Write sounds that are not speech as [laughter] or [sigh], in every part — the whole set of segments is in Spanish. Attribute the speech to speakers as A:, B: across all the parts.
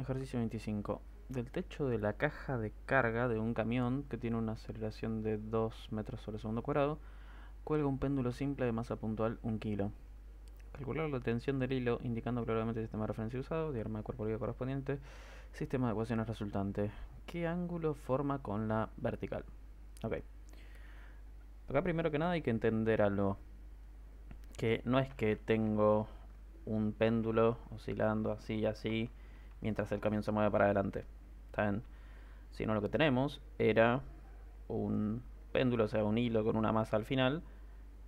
A: Ejercicio 25. Del techo de la caja de carga de un camión que tiene una aceleración de 2 metros sobre segundo cuadrado, cuelga un péndulo simple de masa puntual 1 kilo. Calcular la tensión del hilo indicando claramente el sistema de referencia usado, diagrama de cuerpo libre correspondiente, sistema de ecuaciones resultante. ¿Qué ángulo forma con la vertical? Ok. Acá primero que nada hay que entender algo. Que no es que tengo un péndulo oscilando así y así mientras el camión se mueve para adelante. ¿Está Si no, lo que tenemos era un péndulo, o sea, un hilo con una masa al final,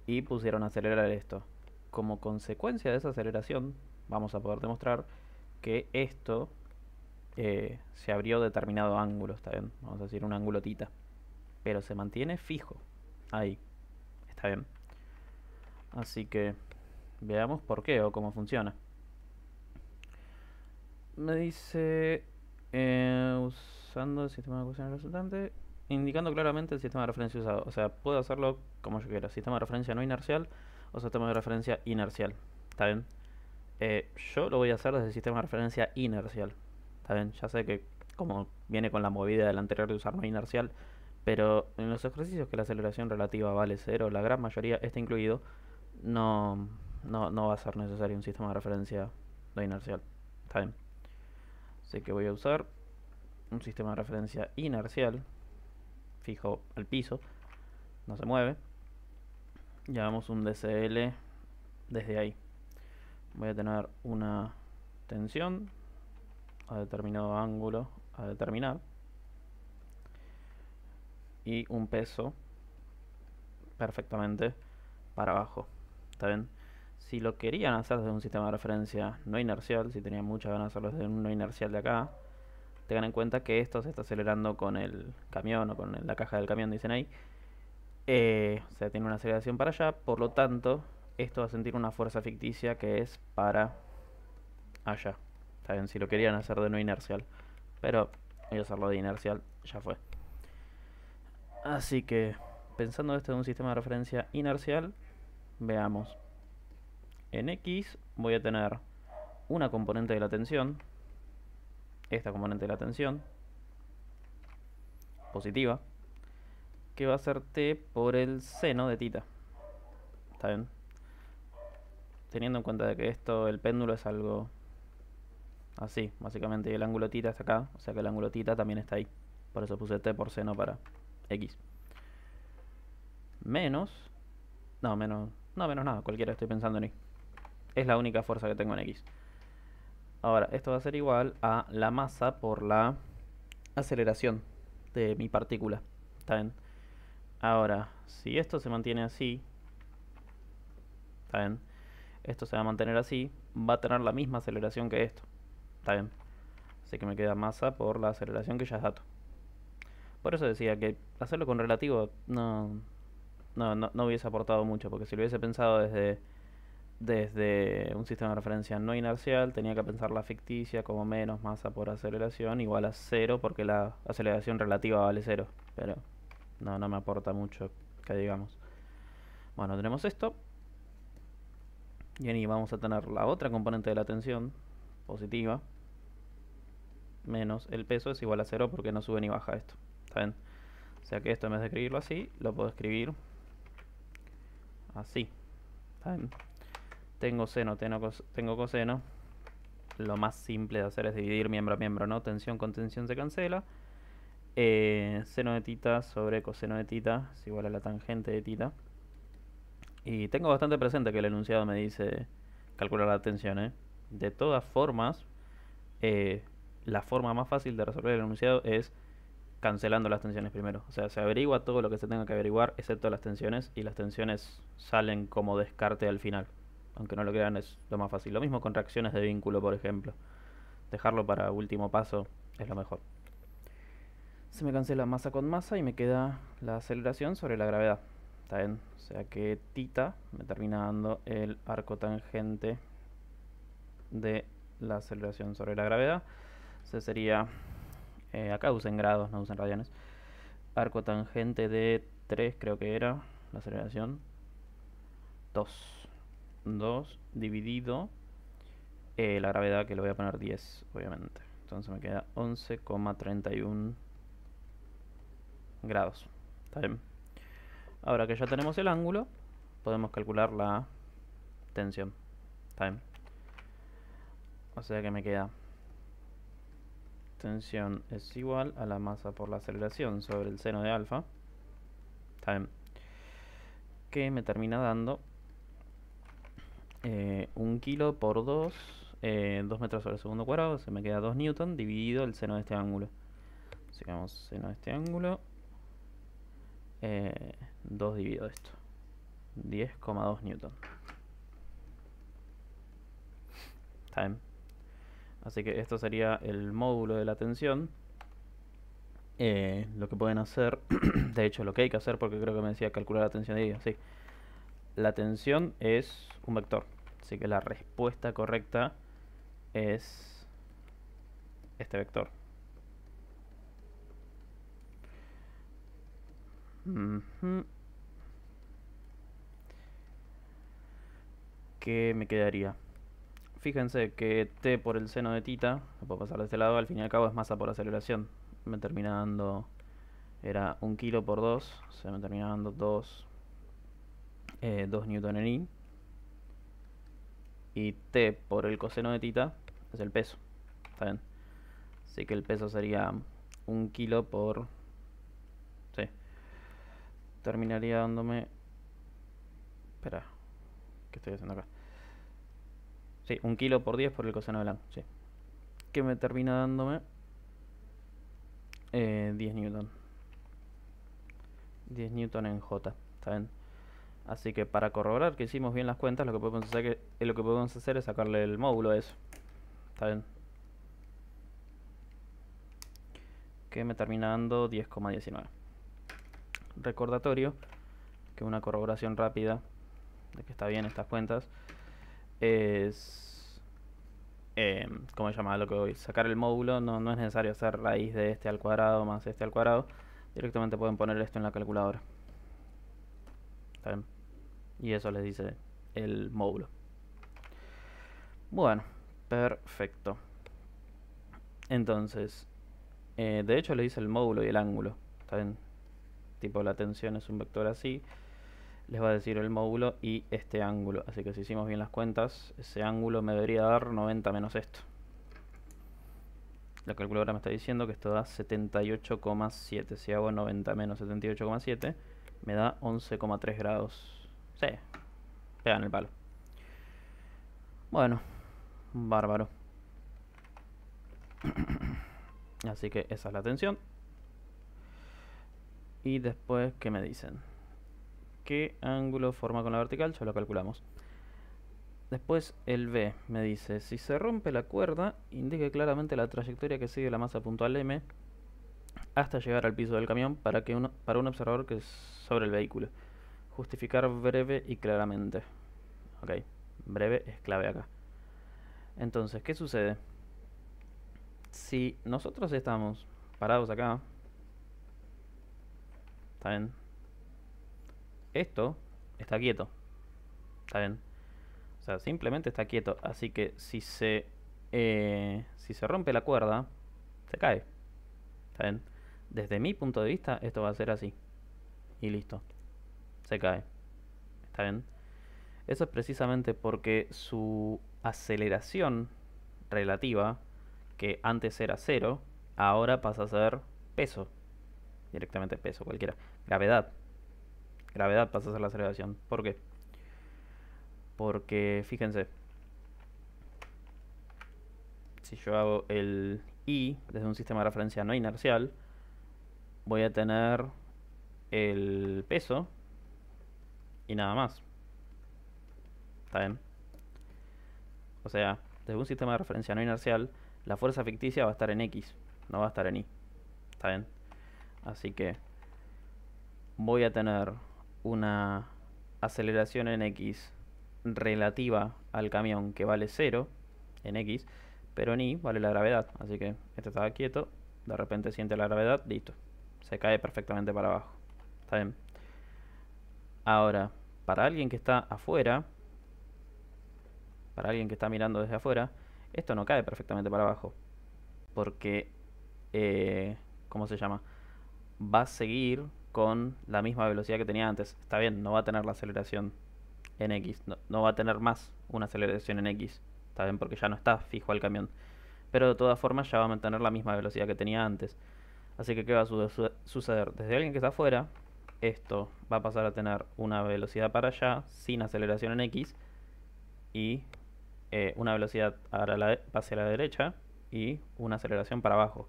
A: y pusieron a acelerar esto. Como consecuencia de esa aceleración, vamos a poder demostrar que esto eh, se abrió determinado ángulo, ¿está bien? Vamos a decir un ángulo tita. Pero se mantiene fijo. Ahí. ¿Está bien? Así que veamos por qué o cómo funciona me dice eh, usando el sistema de ecuación resultante, indicando claramente el sistema de referencia usado. O sea, puedo hacerlo como yo quiera. Sistema de referencia no inercial o sistema de referencia inercial. ¿Está bien? Eh, yo lo voy a hacer desde el sistema de referencia inercial. ¿Está bien? Ya sé que como viene con la movida del anterior de usar no inercial, pero en los ejercicios que la aceleración relativa vale cero, la gran mayoría, está incluido, no, no, no va a ser necesario un sistema de referencia no inercial. ¿Está bien? Así que voy a usar un sistema de referencia inercial, fijo al piso, no se mueve. llevamos un DCL desde ahí. Voy a tener una tensión a determinado ángulo a determinar y un peso perfectamente para abajo. ¿Está bien? si lo querían hacer desde un sistema de referencia no inercial, si tenían muchas ganas de hacerlo desde un no inercial de acá, tengan en cuenta que esto se está acelerando con el camión o con la caja del camión, dicen ahí. o eh, sea, tiene una aceleración para allá, por lo tanto, esto va a sentir una fuerza ficticia que es para allá. Está si lo querían hacer de no inercial, pero voy a hacerlo de inercial, ya fue. Así que, pensando esto de un sistema de referencia inercial, veamos. En X voy a tener una componente de la tensión, esta componente de la tensión, positiva, que va a ser T por el seno de tita. ¿Está bien? Teniendo en cuenta de que esto, el péndulo es algo así, básicamente el ángulo tita está acá, o sea que el ángulo tita también está ahí. Por eso puse T por seno para X. Menos... No, menos... No, menos nada, cualquiera, estoy pensando en es la única fuerza que tengo en X. Ahora, esto va a ser igual a la masa por la aceleración de mi partícula. ¿Está bien? Ahora, si esto se mantiene así, ¿está bien? Esto se va a mantener así, va a tener la misma aceleración que esto. ¿Está bien? Así que me queda masa por la aceleración que ya es dato. Por eso decía que hacerlo con relativo no, no, no, no hubiese aportado mucho, porque si lo hubiese pensado desde desde un sistema de referencia no inercial, tenía que pensar la ficticia como menos masa por aceleración igual a cero porque la aceleración relativa vale cero, pero no, no me aporta mucho que digamos. Bueno, tenemos esto. Y ahí vamos a tener la otra componente de la tensión, positiva, menos el peso es igual a cero porque no sube ni baja esto. ¿Está O sea que esto en vez de escribirlo así, lo puedo escribir así. Tengo seno, tengo, coseno. Lo más simple de hacer es dividir miembro a miembro, ¿no? Tensión con tensión se cancela. Eh, seno de tita sobre coseno de tita es igual a la tangente de tita. Y tengo bastante presente que el enunciado me dice calcular la tensión, ¿eh? De todas formas, eh, la forma más fácil de resolver el enunciado es cancelando las tensiones primero. O sea, se averigua todo lo que se tenga que averiguar, excepto las tensiones, y las tensiones salen como descarte al final aunque no lo crean, es lo más fácil. Lo mismo con reacciones de vínculo, por ejemplo. Dejarlo para último paso es lo mejor. Se me cancela masa con masa y me queda la aceleración sobre la gravedad. ¿Está bien? O sea que tita me termina dando el arco tangente de la aceleración sobre la gravedad. O sería, eh, acá usen grados, no usen radianes. Arco tangente de 3 creo que era la aceleración. 2. 2 dividido eh, la gravedad que le voy a poner 10, obviamente. Entonces me queda 11,31 grados. Ahora que ya tenemos el ángulo, podemos calcular la tensión. O sea que me queda tensión es igual a la masa por la aceleración sobre el seno de alfa. Que me termina dando eh, un kilo por 2, eh, 2 metros sobre el segundo cuadrado, se me queda 2 newton dividido el seno de este ángulo. Sigamos seno de este ángulo, 2 eh, dividido esto, 10,2 newton. time Así que esto sería el módulo de la tensión. Eh, lo que pueden hacer, [clears throat] de hecho lo que hay que hacer, porque creo que me decía calcular la tensión de ella, sí. La tensión es un vector. Así que la respuesta correcta es este vector. ¿Qué me quedaría? Fíjense que T por el seno de tita, lo puedo pasar de este lado, al fin y al cabo es masa por aceleración. Me termina dando... Era un kilo por 2, se me termina dando 2 2 eh, newton en I y T por el coseno de tita es el peso. ¿Está bien? Así que el peso sería un kilo por... Sí. Terminaría dándome... Espera. ¿Qué estoy haciendo acá? Sí, un kilo por 10 por el coseno de lambda Sí. Que me termina dándome... 10 eh, newton. 10 newton en J. ¿Está bien? Así que para corroborar que hicimos bien las cuentas, eh, lo que podemos hacer, es sacarle el módulo a eso. ¿Está bien? Que me termina dando 10,19. Recordatorio, que una corroboración rápida de que está bien estas cuentas, es... Em, ¿Cómo se llama lo que voy? Sacar el módulo, no, no es necesario hacer raíz de este al cuadrado más este al cuadrado. Directamente pueden poner esto en la calculadora. Está bien. Y eso les dice el módulo. Bueno, perfecto. Entonces, eh, de hecho le dice el módulo y el ángulo. ¿Está Tipo la tensión es un vector así. Les va a decir el módulo y este ángulo. Así que si hicimos bien las cuentas, ese ángulo me debería dar 90 menos esto. La calculadora me está diciendo que esto da 78,7. Si hago 90 menos 78,7, me da 11,3 grados. Sí, pegan el palo. Bueno, bárbaro. [clears throat] Así que esa es la tensión. Y después, ¿qué me dicen? ¿Qué ángulo forma con la vertical? Ya lo calculamos. Después el B me dice, si se rompe la cuerda, indique claramente la trayectoria que sigue la masa puntual M hasta llegar al piso del camión para, que para un observador que es sobre el vehículo. Justificar breve y claramente. Ok, breve es clave acá. Entonces, ¿qué sucede? Si nosotros estamos parados acá, ¿está bien? Esto está quieto, ¿está bien? O sea, simplemente está quieto. Así que si se, eh, si se rompe la cuerda, se cae. ¿Está bien? Desde mi punto de vista, esto va a ser así. Y listo se cae. ¿Está bien? Eso es precisamente porque su aceleración relativa, que antes era cero, ahora pasa a ser peso. Directamente peso, cualquiera. Gravedad. Gravedad pasa a ser la aceleración. ¿Por qué? Porque, fíjense, si yo hago el I desde un sistema de referencia no inercial, voy a tener el peso y nada más. ¿Está bien? O sea, desde un sistema de referencia no inercial, la fuerza ficticia va a estar en X, no va a estar en Y. ¿Está bien? Así que voy a tener una aceleración en X relativa al camión que vale 0 en X, pero en Y vale la gravedad. Así que este estaba quieto, de repente siente la gravedad, listo. Se cae perfectamente para abajo. ¿Está bien? Ahora, para alguien que está afuera, para alguien que está mirando desde afuera, esto no cae perfectamente para abajo. Porque, eh, ¿cómo se llama? Va a seguir con la misma velocidad que tenía antes. Está bien, no va a tener la aceleración en X, no, va a tener más una aceleración en X. Está bien, porque ya no está fijo al camión. Pero de todas formas ya va a mantener la misma velocidad que tenía antes. Así que, ¿qué va a suceder? Desde alguien que está afuera, esto va a pasar a tener una velocidad para allá sin aceleración en X y eh, una velocidad ahora la, hacia la derecha y una aceleración para abajo.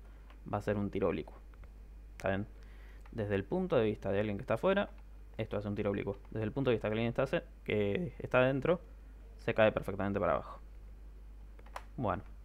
A: Va a ser un tiro oblicuo. Desde el punto de vista de alguien que está afuera, esto es un tiro oblicuo. Desde el punto de vista de alguien que está adentro, se cae perfectamente para abajo. Bueno.